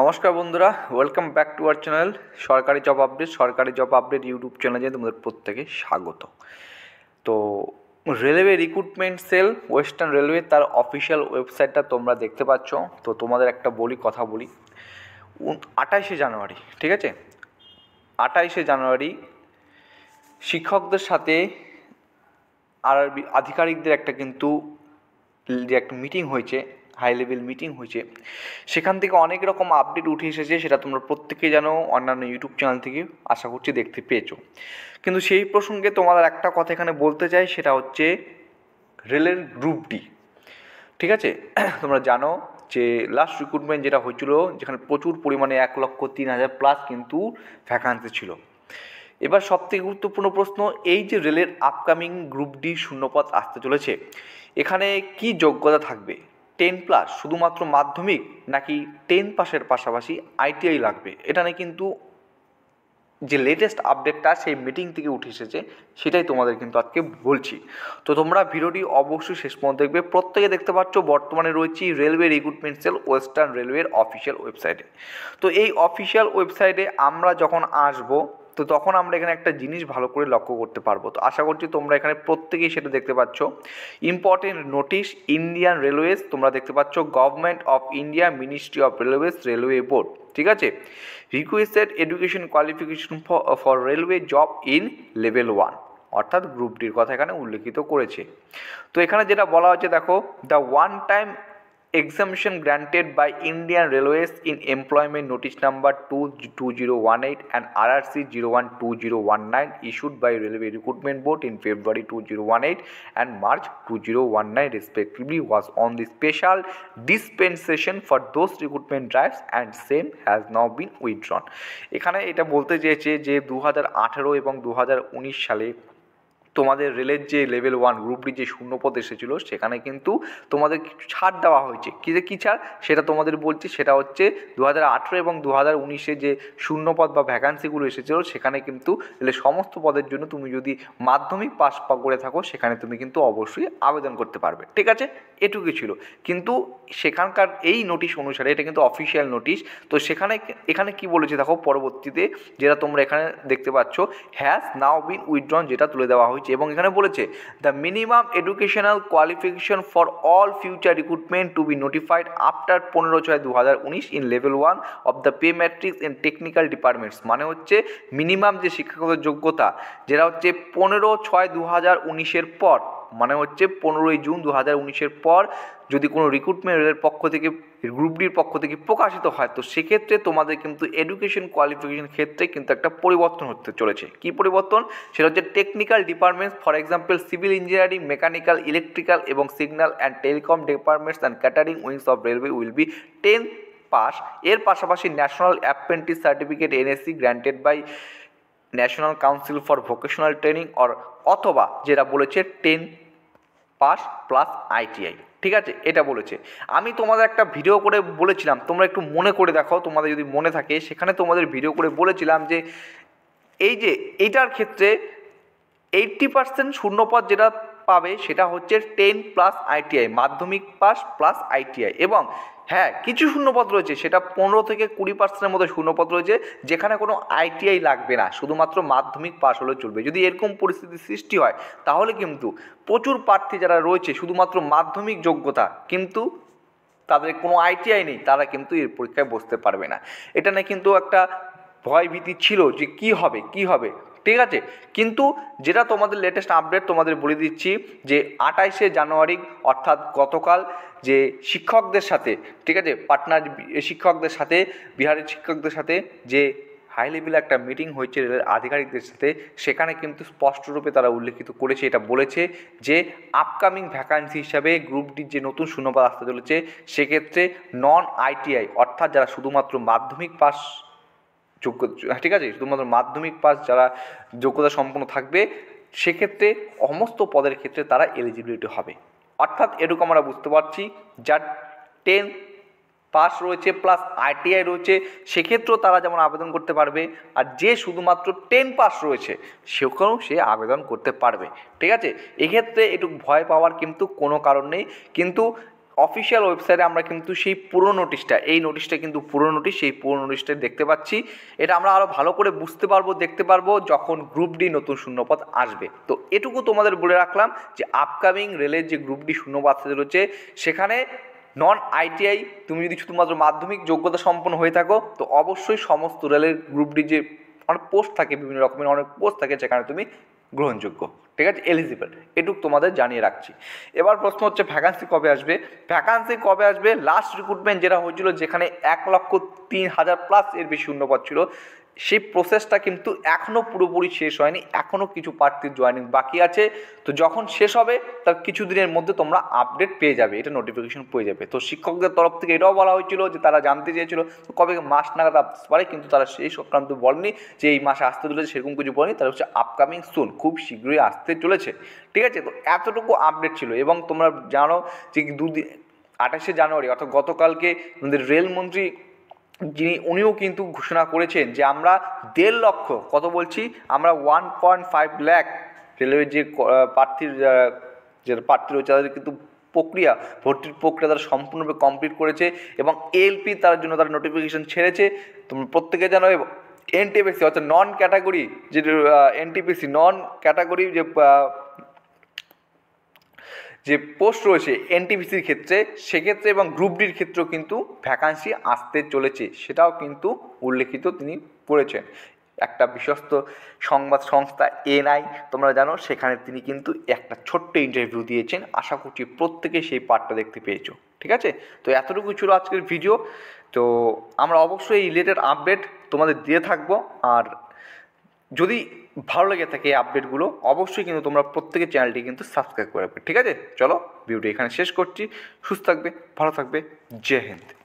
নমস্কার বন্ধুরা welcome back to our channel সরকারি জব আপডেট সরকারি জব আপডেট ইউটিউব চ্যানেলে তোমাদের প্রত্যেকে স্বাগত তো railway recruitment cell western railway তার অফিসিয়াল ওয়েবসাইটটা তোমরা দেখতে পাচ্ছ তো তোমাদের একটা বলি কথা বলি আঠাইশে জানুয়ারি ঠিক আছে আটাইশে জানুয়ারি শিক্ষকদের সাথে আর আধিকারিকদের একটা কিন্তু যে একটা মিটিং হয়েছে হাই লেভেল মিটিং হয়েছে সেখান থেকে অনেক রকম আপডেট উঠে এসেছে সেটা তোমরা প্রত্যেকে যেন অন্যান্য ইউটিউব চ্যানেল থেকে আশা করছি দেখতে পেয়েছো কিন্তু সেই প্রসঙ্গে তোমাদের একটা কথা এখানে বলতে চাই সেটা হচ্ছে রেলের গ্রুপ ডি ঠিক আছে তোমরা জানো যে লাস্ট রিক্রুটমেন্ট যেটা হয়েছিল যেখানে প্রচুর পরিমাণে এক লক্ষ তিন হাজার প্লাস কিন্তু ভ্যাকান্সি ছিল এবার সবথেকে গুরুত্বপূর্ণ প্রশ্ন এই যে রেলের আপকামিং গ্রুপ ডি শূন্যপথ আসতে চলেছে এখানে কি যোগ্যতা থাকবে টেন প্লাস শুধুমাত্র মাধ্যমিক নাকি টেন পাসের পাশাপাশি আইটিআই লাগবে এটা নিয়ে কিন্তু যে লেটেস্ট আপডেটটা সেই মিটিং থেকে উঠে এসেছে সেটাই তোমাদের কিন্তু আজকে বলছি তো তোমরা ভিডিওটি অবশ্যই শেষ পর্যন্ত দেখবে প্রত্যেকে দেখতে পাচ্ছ বর্তমানে রয়েছি রেলওয়ে রিক্রুটমেন্ট সেল ওয়েস্টার্ন রেলওয়ের অফিসিয়াল ওয়েবসাইটে তো এই অফিসিয়াল ওয়েবসাইটে আমরা যখন আসবো তো তখন আমরা এখানে একটা জিনিস ভালো করে লক্ষ্য করতে পারবো তো আশা করছি তোমরা এখানে প্রত্যেকেই সেটা দেখতে পাচ্ছ ইম্পর্টেন্ট নোটিশ ইন্ডিয়ান রেলওয়েজ তোমরা দেখতে পাচ্ছ government of India ministry of railways railway board ঠিক আছে requested education qualification for railway job in level one অর্থাৎ গ্রুপটির কথা এখানে উল্লেখিত করেছে তো এখানে যেটা বলা হচ্ছে দেখো the one time exemption granted by Indian Railways in Employment Notice Number 22018 and RRC 012019 issued by Railway Recruitment Board in February 2018 and March 2019 respectively was on the special dispensation for those recruitment drives and same has now been withdrawn এখানে এটা বলতে চেয়েছে যে দু এবং 2019 সালে তোমাদের রেলের যে লেভেল ওয়ান গ্রুপ ডি যে শূন্যপদ এসেছিলো সেখানে কিন্তু তোমাদের ছাড় দেওয়া হয়েছে কী যে কী ছাড় সেটা তোমাদের বলছি সেটা হচ্ছে দু হাজার আঠেরো এবং দু হাজার উনিশে যে শূন্যপদ বা ভ্যাকান্সিগুলো এসেছিলো সেখানে কিন্তু এলে সমস্ত পদের জন্য তুমি যদি মাধ্যমিক পাস করে থাকো সেখানে তুমি কিন্তু অবশ্যই আবেদন করতে পারবে ঠিক আছে এটুকুই ছিল কিন্তু সেখানকার এই নোটিশ অনুসারে এটা কিন্তু অফিসিয়াল নোটিশ তো সেখানে এখানে কি বলেছে দেখো পরবর্তীতে যেটা তোমরা এখানে দেখতে পাচ্ছ হ্যাজ নাও বিন উইথড্রন যেটা তুলে দেওয়া হয়েছে হচ্ছে এবং এখানে বলেছে the minimum educational qualification for all future recruitment to be notified after পনেরো ছয় দু হাজার উনিশ in level one of the pay matrix in technical departments মানে হচ্ছে মিনিমাম যে শিক্ষাগত যোগ্যতা যেটা হচ্ছে পনেরো ছয় দু হাজার উনিশের পর মানে হচ্ছে পনেরোই জুন দু হাজার উনিশের পর যদি কোনো রিক্রুটমেন্টের পক্ষ থেকে গ্রুপ ডির পক্ষ থেকে প্রকাশিত হয় তো সেক্ষেত্রে তোমাদের কিন্তু এডুকেশন কোয়ালিফিকেশন ক্ষেত্রে কিন্তু একটা পরিবর্তন হতে চলেছে কি পরিবর্তন সেটা হচ্ছে technical departments for example civil engineering mechanical electrical এবং signal and telecom departments and catering wings of railway will be ten pass এর পাশাপাশি national apprentice certificate NSC granted by national council for vocational training or অথবা যেটা বলেছে ten pass plus ITI ঠিক আছে এটা বলেছে আমি তোমাদের একটা ভিডিও করে বলেছিলাম তোমরা একটু মনে করে দেখো তোমাদের যদি মনে থাকে সেখানে তোমাদের ভিডিও করে বলেছিলাম যে এই যে এইটার ক্ষেত্রে এইট্টি পার্সেন্ট শূন্যপদ যেটা পাবে সেটা হচ্ছে টেন প্লাস আইটিআই মাধ্যমিক পাস প্লাস আইটিআই এবং হ্যাঁ কিছু শূন্যপদ রয়েছে সেটা পনেরো থেকে কুড়ি পার্সেন্টের মতো শূন্যপদ রয়েছে যেখানে কোনো আইটিআই লাগবে না শুধুমাত্র মাধ্যমিক পাস হলে চলবে যদি এরকম পরিস্থিতি সৃষ্টি হয় তাহলে কিন্তু প্রচুর প্রার্থী যারা রয়েছে শুধুমাত্র মাধ্যমিক যোগ্যতা কিন্তু তাদের কোনো আইটিআই নেই তারা কিন্তু এর পরীক্ষায় বসতে পারবে না এটা নিয়ে কিন্তু একটা ভয় ভীতি ছিল যে কি হবে কি হবে ঠিক আছে কিন্তু যেটা তোমাদের লেটেস্ট আপডেট তোমাদের বলে দিচ্ছি যে আটাইশে জানুয়ারি অর্থাৎ গতকাল যে শিক্ষকদের সাথে ঠিক আছে পাটনার শিক্ষকদের সাথে বিহারের শিক্ষকদের সাথে যে হাই লেভেলে একটা মিটিং হয়েছে রেলের আধিকারিকদের সাথে সেখানে কিন্তু স্পষ্টরূপে তারা উল্লেখিত করেছে এটা বলেছে যে আপকামিং ভ্যাকান্সি হিসাবে গ্রুপটির যে নতুন শূন্যপদ আসতে চলেছে সেক্ষেত্রে নন আইটিআই অর্থাৎ যারা শুধুমাত্র মাধ্যমিক পাশ যোগ্য হ্যাঁ, ঠিক আছে শুধুমাত্র মাধ্যমিক পাস যারা যোগ্যতা সম্পন্ন থাকবে সেক্ষেত্রে সমস্ত পদের ক্ষেত্রে তারা এলিজিবিলিটি হবে অর্থাৎ এরকম আমরা বুঝতে পারছি যার টেন পাস রয়েছে প্লাস আইটিআই রয়েছে সেক্ষেত্রেও তারা যেমন আবেদন করতে পারবে আর যে শুধুমাত্র টেন পাস রয়েছে সেখানেও সে আবেদন করতে পারবে ঠিক আছে এক্ষেত্রে একটু ভয় পাওয়ার কিন্তু কোনো কারণ নেই কিন্তু অফিসিয়াল ওয়েবসাইটে আমরা কিন্তু সেই পুরো নোটিশটা এই নোটিশটা কিন্তু পুরো নোটিশ সেই পুরো নোটিশটা দেখতে পাচ্ছি এটা আমরা আরও ভালো করে বুঝতে পারবো দেখতে পারবো যখন গ্রুপ ডি নতুন শূন্যপদ আসবে তো এটুকু তোমাদের বলে রাখলাম যে আপকামিং রেলের যে গ্রুপ ডি শূন্যপদ রয়েছে সেখানে নন আইটিআই তুমি যদি শুধুমাত্র মাধ্যমিক যোগ্যতা সম্পন্ন হয়ে থাকো তো অবশ্যই সমস্ত রেলের গ্রুপ ডি যে অনেক পোস্ট থাকে বিভিন্ন রকমের অনেক পোস্ট থাকে যেখানে তুমি গ্রহণযোগ্য ঠিক আছে এলিজিবল এটুক তোমাদের জানিয়ে রাখছি এবার প্রশ্ন হচ্ছে ভ্যাকান্সি কবে আসবে ভ্যাকান্সি কবে আসবে লাস্ট রিক্রুটমেন্ট যেটা হয়েছিল যেখানে এক লক্ষ তিন হাজার প্লাস এর বেশি শূন্যপদ ছিল সেই প্রসেসটা কিন্তু এখনও পুরোপুরি শেষ হয়নি এখনও কিছু প্রার্থীর জয়নিং বাকি আছে তো যখন শেষ হবে তার কিছু দিনের মধ্যে তোমরা আপডেট পেয়ে যাবে এটা নোটিফিকেশন পেয়ে যাবে তো শিক্ষকদের তরফ থেকে এটাও বলা হয়েছিল যে তারা জানতে চেয়েছিল কবে মাস নাগাদ আসতে পারে কিন্তু তারা সেই সংক্রান্ত বলেনি যে এই মাসে আসতে চলেছে সেরকম কিছু বলেনি তারা হচ্ছে আপকামিং সুন খুব শীঘ্রই আসতে চলেছে ঠিক আছে তো এতটুকু আপডেট ছিল এবং তোমরা জানো যে দুদিন আঠাশে জানুয়ারি অর্থাৎ গতকালকে আমাদের রেলমন্ত্রী যিনি উনিও কিন্তু ঘোষণা করেছেন যে আমরা দেড় লক্ষ কত বলছি আমরা ওয়ান পয়েন্ট ফাইভ ল্যাক রেলওয়ের যে প্রার্থীর যে প্রার্থী রয়েছে তাদের কিন্তু প্রক্রিয়া ভর্তির প্রক্রিয়া তারা সম্পূর্ণরূপে কমপ্লিট করেছে এবং এলপি তার জন্য তারা নোটিফিকেশন ছেড়েছে তোমরা প্রত্যেকে জানো এনটিপিসি অর্থাৎ নন ক্যাটাগরি যে এনটিপিসি নন ক্যাটাগরি যে যে পোস্ট রয়েছে এনটিপিসির ক্ষেত্রে সেক্ষেত্রে এবং গ্রুপ ডির ক্ষেত্রেও কিন্তু ভ্যাকান্সি আসতে চলেছে সেটাও কিন্তু উল্লেখিত তিনি করেছেন একটা বিশ্বস্ত সংবাদ সংস্থা এনআই তোমরা জানো সেখানে তিনি কিন্তু একটা ছোট্ট ইন্টারভিউ দিয়েছেন আশা করছি প্রত্যেকে সেই পার্টটা দেখতে পেয়েছো ঠিক আছে তো এতটুকু ছিল আজকের ভিডিও তো আমরা অবশ্যই এই রিলেটেড আপডেট তোমাদের দিয়ে থাকবো আর যদি ভালো লেগে থাকে এই আপডেটগুলো অবশ্যই কিন্তু তোমরা প্রত্যেকের চ্যানেলটি কিন্তু সাবস্ক্রাইব করে রাখবে ঠিক আছে চলো ভিডিওটি এখানে শেষ করছি সুস্থ থাকবে ভালো থাকবে জয় হিন্দ